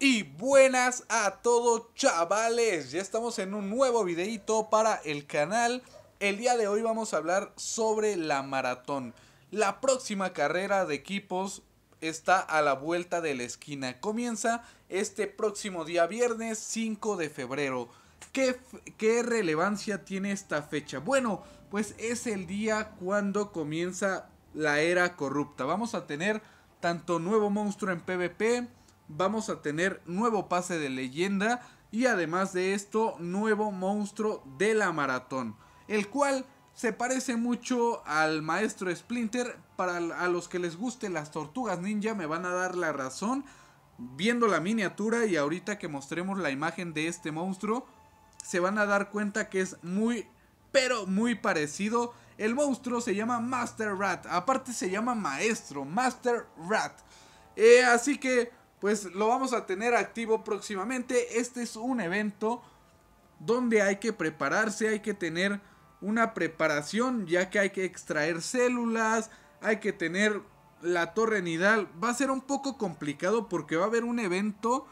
Y buenas a todos chavales, ya estamos en un nuevo videito para el canal El día de hoy vamos a hablar sobre la maratón La próxima carrera de equipos está a la vuelta de la esquina Comienza este próximo día viernes 5 de febrero ¿Qué, ¿Qué, relevancia tiene esta fecha? Bueno, pues es el día cuando comienza la era corrupta. Vamos a tener tanto nuevo monstruo en PvP, vamos a tener nuevo pase de leyenda y además de esto nuevo monstruo de la maratón, el cual se parece mucho al maestro Splinter, para a los que les guste las tortugas ninja me van a dar la razón viendo la miniatura y ahorita que mostremos la imagen de este monstruo se van a dar cuenta que es muy pero muy parecido. El monstruo se llama Master Rat, aparte se llama Maestro, Master Rat. Eh, así que pues lo vamos a tener activo próximamente. Este es un evento donde hay que prepararse, hay que tener una preparación, ya que hay que extraer células, hay que tener la torre nidal. Va a ser un poco complicado porque va a haber un evento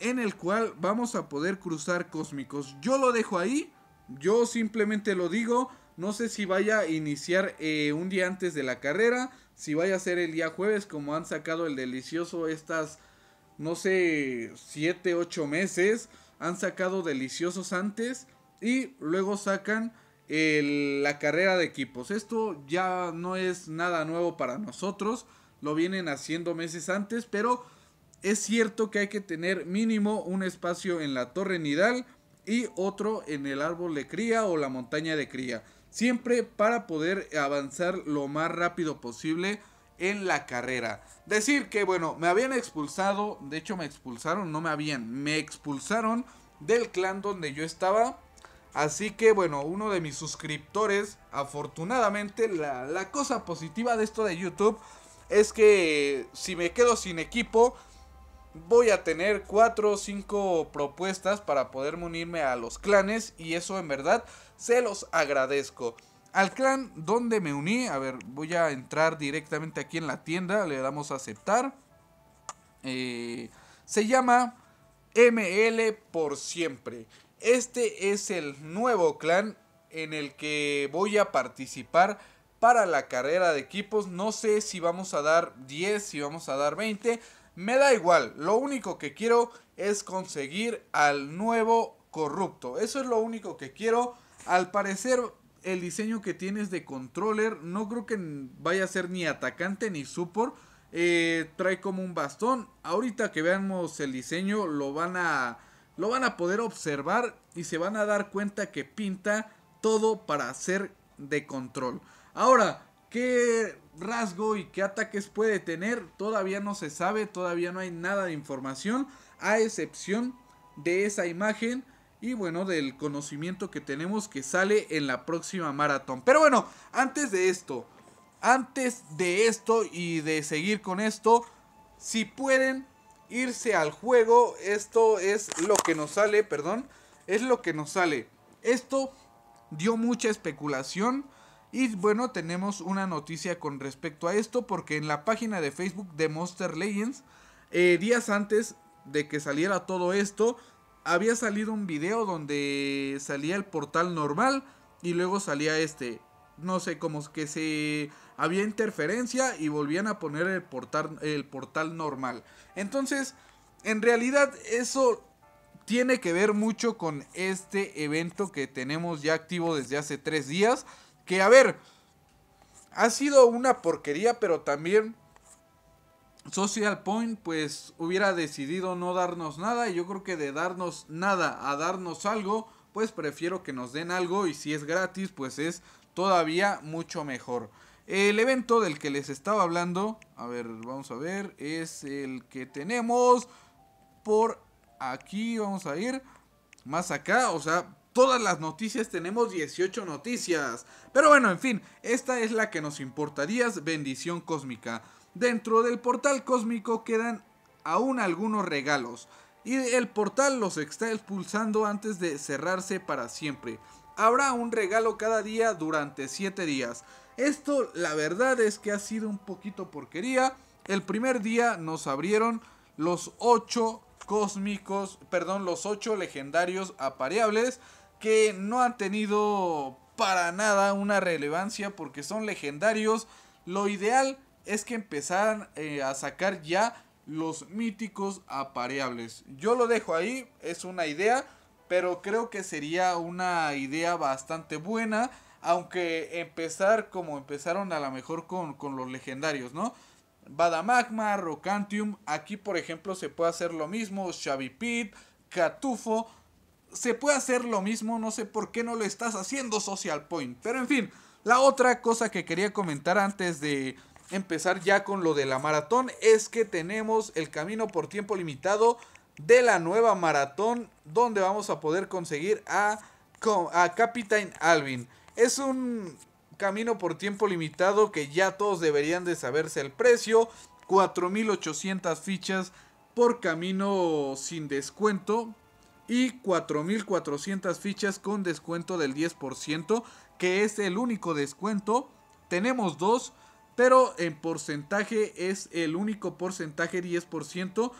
en el cual vamos a poder cruzar cósmicos. Yo lo dejo ahí, yo simplemente lo digo. No sé si vaya a iniciar eh, un día antes de la carrera, si vaya a ser el día jueves como han sacado el delicioso estas no sé, 7, 8 meses. Han sacado deliciosos antes y luego sacan la carrera de equipos. Esto ya no es nada nuevo para nosotros. Lo vienen haciendo meses antes, pero es cierto que hay que tener mínimo un espacio en la torre nidal y otro en el árbol de cría o la montaña de cría. Siempre para poder avanzar lo más rápido posible en la carrera. Decir que, bueno, me habían expulsado, de hecho me expulsaron, no me habían, me expulsaron del clan donde yo estaba. Así que bueno, uno de mis suscriptores, afortunadamente, la, cosa positiva de esto de YouTube es que si me quedo sin equipo, voy a tener 4 o 5 propuestas para poderme unirme a los clanes y eso en verdad se los agradezco. Al clan donde me uní, a ver, voy a entrar directamente aquí en la tienda, le damos a aceptar. Eh, se llama ML por siempre. Este es el nuevo clan en el que voy a participar para la carrera de equipos. No sé si vamos a dar 10, si vamos a dar 20. Me da igual. Lo único que quiero es conseguir al nuevo corrupto. Eso es lo único que quiero. Al parecer el diseño que tienes de controller. No creo que vaya a ser ni atacante ni support. Eh, trae como un bastón. Ahorita que veamos el diseño lo van a lo van a poder observar y se van a dar cuenta que pinta todo para ser de control. Ahora, ¿qué rasgo y qué ataques puede tener? Todavía no se sabe, todavía no hay nada de información, a excepción de esa imagen y bueno, del conocimiento que tenemos que sale en la próxima maratón. Pero bueno, antes de esto, antes de esto y de seguir con esto, si pueden irse al juego, esto es lo que nos sale, perdón, es lo que nos sale. Esto dio mucha especulación. Y bueno, tenemos una noticia con respecto a esto, porque en la página de Facebook de Monster Legends, eh, días antes de que saliera todo esto, había salido un video donde salía el portal normal y luego salía este. No sé, como que se había interferencia y volvían a poner el portal, el portal normal. Entonces, en realidad eso tiene que ver mucho con este evento que tenemos ya activo desde hace tres días. Que a ver, ha sido una porquería, pero también Social Point pues hubiera decidido no darnos nada y yo creo que de darnos nada a darnos algo, pues prefiero que nos den algo y si es gratis pues es todavía mucho mejor. El evento del que les estaba hablando, a ver, vamos a ver, es el que tenemos por aquí, vamos a ir más acá, o sea, todas las noticias tenemos 18 noticias. Pero bueno, en fin, esta es la que nos importaría, bendición cósmica. Dentro del portal cósmico quedan aún algunos regalos, y el portal los está expulsando antes de cerrarse para siempre. Habrá un regalo cada día durante 7 días. Esto la verdad es que ha sido un poquito porquería. El primer día nos abrieron los 8 cósmicos, perdón, los 8 legendarios apareables que no han tenido para nada una relevancia porque son legendarios. Lo ideal es que empezaran eh, a sacar ya los míticos apareables. Yo lo dejo ahí, es una idea, pero creo que sería una idea bastante buena, aunque empezar como empezaron a lo mejor con, los legendarios, ¿no? Badamagma, Rocantium, aquí por ejemplo se puede hacer lo mismo, Xavi Catufo, se puede hacer lo mismo, no sé por qué no lo estás haciendo Social Point, pero en fin, la otra cosa que quería comentar antes de, empezar ya con lo de la maratón es que tenemos el camino por tiempo limitado de la nueva maratón donde vamos a poder conseguir a, a Captain Alvin. Es un camino por tiempo limitado que ya todos deberían de saberse el precio. 4.800 fichas por camino sin descuento y 4.400 fichas con descuento del 10%, que es el único descuento. Tenemos dos, pero en porcentaje es el único porcentaje 10%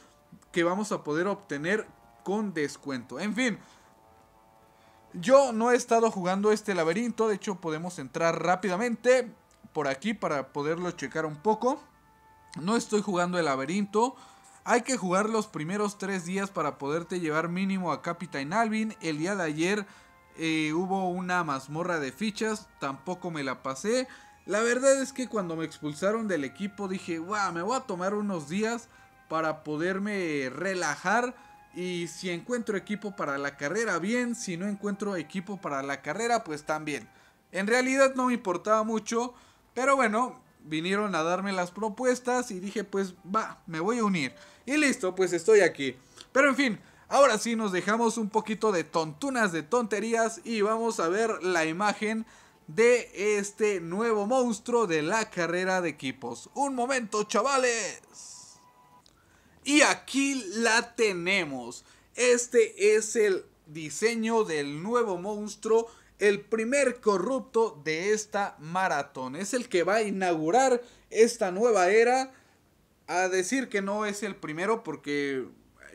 que vamos a poder obtener con descuento. En fin, yo no he estado jugando este laberinto, de hecho podemos entrar rápidamente por aquí para poderlo checar un poco. No estoy jugando el laberinto. Hay que jugar los primeros tres días para poderte llevar mínimo a Captain Alvin. El día de ayer eh, hubo una mazmorra de fichas, tampoco me la pasé. La verdad es que cuando me expulsaron del equipo dije, wow, me voy a tomar unos días para poderme relajar. Y si encuentro equipo para la carrera, bien. Si no encuentro equipo para la carrera, pues también. En realidad no me importaba mucho. Pero bueno, vinieron a darme las propuestas y dije, pues va, me voy a unir. Y listo, pues estoy aquí. Pero en fin, ahora sí nos dejamos un poquito de tontunas, de tonterías y vamos a ver la imagen de este nuevo monstruo de la carrera de equipos. Un momento, chavales. Y aquí la tenemos. Este es el diseño del nuevo monstruo, el primer corrupto de esta maratón. Es el que va a inaugurar esta nueva era. A decir que no es el primero porque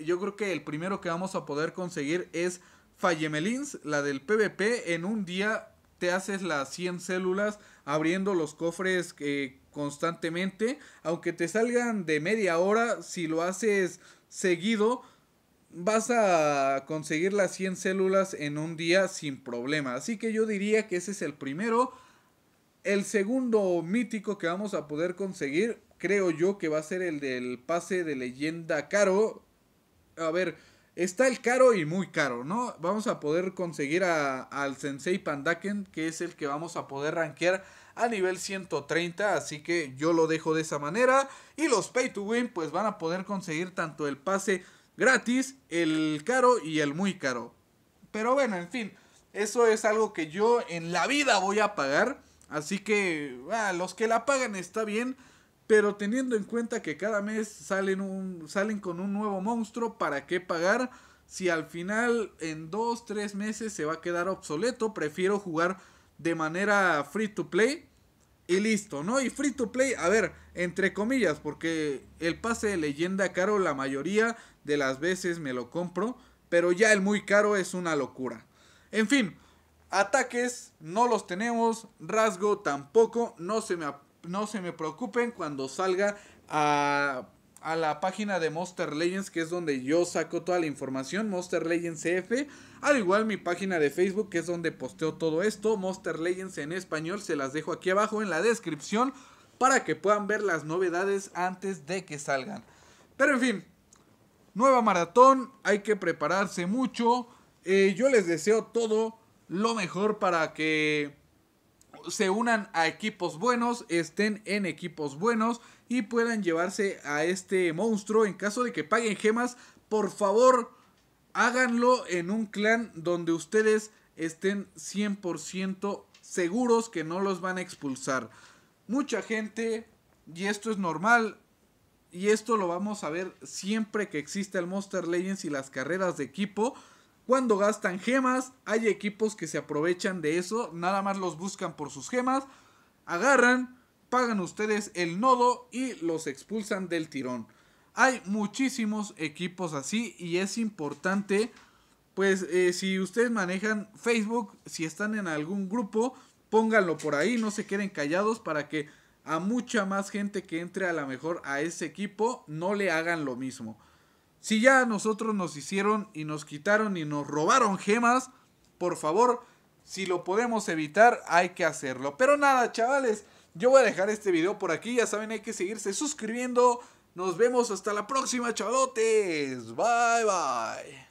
yo creo que el primero que vamos a poder conseguir es Fallemelins, la del PvP, en un día te haces las 100 células abriendo los cofres eh, constantemente. Aunque te salgan de media hora, si lo haces seguido, vas a conseguir las 100 células en un día sin problema. Así que yo diría que ese es el primero. El segundo mítico que vamos a poder conseguir, creo yo que va a ser el del pase de leyenda caro. A ver, Está el caro y muy caro, ¿no? Vamos a poder conseguir a, al Sensei Pandaken, que es el que vamos a poder rankear a nivel 130. Así que yo lo dejo de esa manera. Y los pay to win, pues van a poder conseguir tanto el pase gratis, el caro y el muy caro. Pero bueno, en fin, eso es algo que yo en la vida voy a pagar. Así que a ah, los que la pagan está bien. Pero teniendo en cuenta que cada mes salen, un, salen con un nuevo monstruo, ¿para qué pagar? Si al final en 2, 3 meses se va a quedar obsoleto, prefiero jugar de manera free to play y listo, ¿no? Y free to play, a ver, entre comillas, porque el pase de leyenda caro la mayoría de las veces me lo compro, pero ya el muy caro es una locura. En fin, ataques no los tenemos, rasgo tampoco, no se me, no se me preocupen cuando salga a, la página de Monster Legends, que es donde yo saco toda la información, Monster Legends CF. Al igual mi página de Facebook, que es donde posteo todo esto, Monster Legends en español, se las dejo aquí abajo en la descripción para que puedan ver las novedades antes de que salgan. Pero en fin, nueva maratón, hay que prepararse mucho. Eh, yo les deseo todo lo mejor para que se unan a equipos buenos, estén en equipos buenos y puedan llevarse a este monstruo. En caso de que paguen gemas, por favor, háganlo en un clan donde ustedes estén 100% seguros que no los van a expulsar. Mucha gente, y esto es normal, y esto lo vamos a ver siempre que exista el Monster Legends y las carreras de equipo cuando gastan gemas, hay equipos que se aprovechan de eso, nada más los buscan por sus gemas, agarran, pagan ustedes el nodo y los expulsan del tirón. Hay muchísimos equipos así y es importante, pues eh, si ustedes manejan Facebook, si están en algún grupo, pónganlo por ahí, no se queden callados para que a mucha más gente que entre a la mejor a ese equipo no le hagan lo mismo. Si ya a nosotros nos hicieron y nos quitaron y nos robaron gemas, por favor, si lo podemos evitar, hay que hacerlo. Pero nada, chavales, yo voy a dejar este video por aquí. Ya saben, hay que seguirse suscribiendo. Nos vemos hasta la próxima, chavotes Bye, bye.